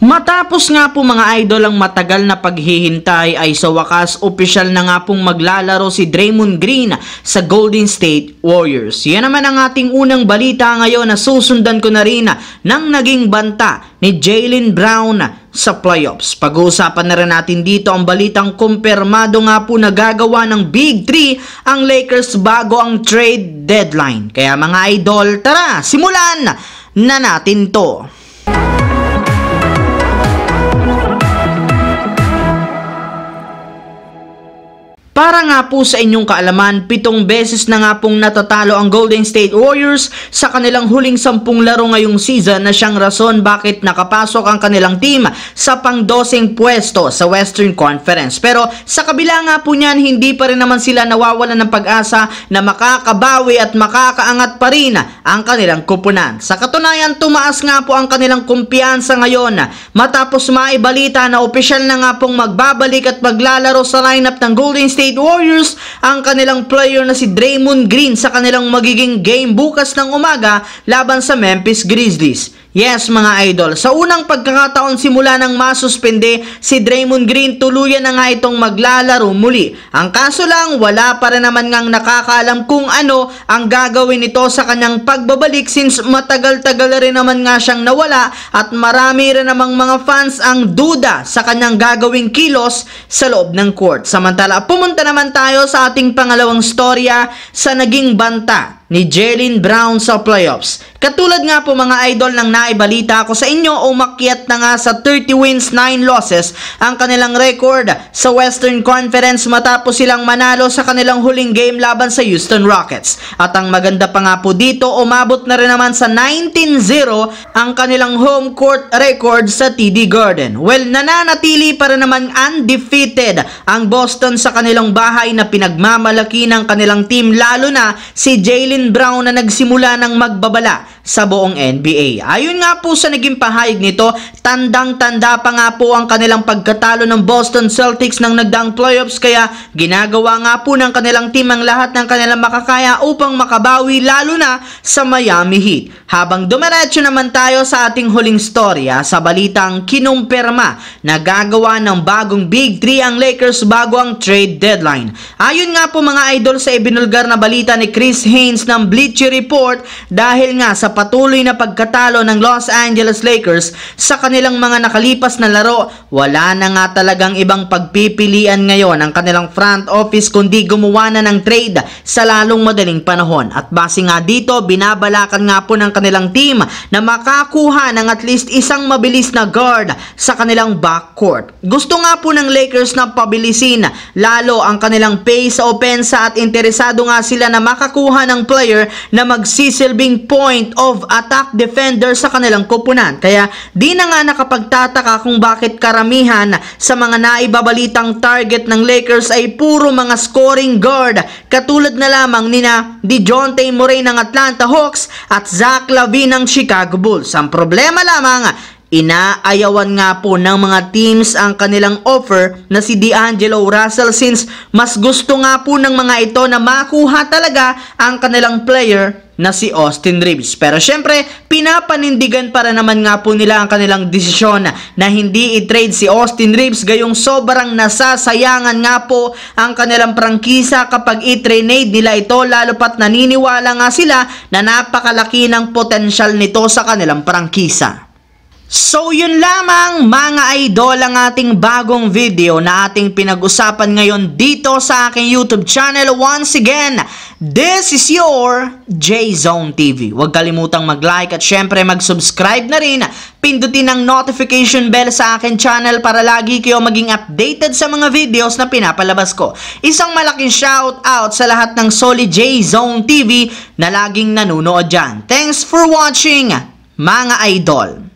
Matapos nga po mga idol ang matagal na paghihintay ay sa wakas opisyal na nga pong maglalaro si Draymond Green sa Golden State Warriors. Yan naman ang ating unang balita ngayon na susundan ko na rin ng naging banta ni Jalen Brown sa playoffs. Pag-uusapan na rin natin dito ang balitang kumpirmado nga po na gagawa ng Big 3 ang Lakers bago ang trade deadline. Kaya mga idol, tara, simulan na natin to. Para nga po sa inyong kaalaman, pitong beses na nga pong natatalo ang Golden State Warriors sa kanilang huling sampung laro ngayong season na siyang rason bakit nakapasok ang kanilang team sa pang-dosing pwesto sa Western Conference. Pero sa kabila nga po niyan, hindi pa rin naman sila nawawala ng pag-asa na makakabawi at makakaangat pa rin ang kanilang kupunan. Sa katunayan, tumaas nga po ang kanilang kumpiyansa ngayon matapos maibalita na opisyal na nga pong magbabalik at maglalaro sa lineup ng Golden State State Warriors ang kanilang player na si Draymond Green sa kanilang magiging game bukas ng umaga laban sa Memphis Grizzlies. Yes mga idol, sa unang pagkakataon simula ng masuspende si Draymond Green tuluyan na nga itong maglalaro muli. Ang kaso lang wala pa rin naman ngang nakakaalam kung ano ang gagawin nito sa kanyang pagbabalik since matagal-tagal rin naman nga siyang nawala at marami rin namang mga fans ang duda sa kanyang gagawing kilos sa loob ng court. Samantala pumunta naman tayo sa ating pangalawang storya sa naging banta ni Jalen Brown sa playoffs. Katulad nga po mga idol ng naibalita ko sa inyo, umakyat na nga sa 30 wins, 9 losses ang kanilang record sa Western Conference matapos silang manalo sa kanilang huling game laban sa Houston Rockets. At ang maganda pa nga po dito, umabot na rin naman sa 19-0 ang kanilang home court record sa TD Garden. Well, nananatili para naman undefeated ang Boston sa kanilang bahay na pinagmamalaki ng kanilang team lalo na si Jalen Jalen Brown na nagsimula ng magbabala sa buong NBA. Ayun nga po sa naging pahayag nito, tandang-tanda pa nga po ang kanilang pagkatalo ng Boston Celtics nang nagdaang playoffs kaya ginagawa nga po ng kanilang team ang lahat ng kanilang makakaya upang makabawi lalo na sa Miami Heat. Habang dumiretso naman tayo sa ating huling storya sa balitang kinumpirma na gagawa ng bagong Big 3 ang Lakers bago ang trade deadline. Ayun nga po mga idol sa ibinulgar na balita ni Chris Haynes ng Bleacher Report dahil nga sa patuloy na pagkatalo ng Los Angeles Lakers sa kanilang mga nakalipas na laro, wala na nga talagang ibang pagpipilian ngayon ang kanilang front office kundi gumawa na ng trade sa lalong madaling panahon. At base nga dito, binabalakan nga po ng kanilang team na makakuha ng at least isang mabilis na guard sa kanilang backcourt. Gusto nga po ng Lakers na pabilisin lalo ang kanilang pace sa opensa at interesado nga sila na makakuha ng play player na magsisilbing point of attack defender sa kanilang koponan. Kaya di na nga nakapagtataka kung bakit karamihan sa mga naibabalitang target ng Lakers ay puro mga scoring guard katulad na lamang ni na DeJounte Murray ng Atlanta Hawks at Zach LaVine ng Chicago Bulls. Ang problema lamang Inaayawan nga po ng mga teams ang kanilang offer na si D'Angelo Russell since mas gusto nga po ng mga ito na makuha talaga ang kanilang player na si Austin Reeves. Pero syempre, pinapanindigan para naman nga po nila ang kanilang desisyon na hindi i-trade si Austin Reeves gayong sobrang nasasayangan nga po ang kanilang prangkisa kapag i-trade nila ito lalo pat naniniwala nga sila na napakalaki ng potensyal nito sa kanilang prangkisa. So yun lamang mga idol ang ating bagong video na ating pinag-usapan ngayon dito sa aking YouTube channel. Once again, this is your J-Zone TV. Huwag kalimutang mag-like at syempre mag-subscribe na rin. Pindutin ang notification bell sa aking channel para lagi kayo maging updated sa mga videos na pinapalabas ko. Isang malaking shout out sa lahat ng Solid J-Zone TV na laging nanunood dyan. Thanks for watching mga idol.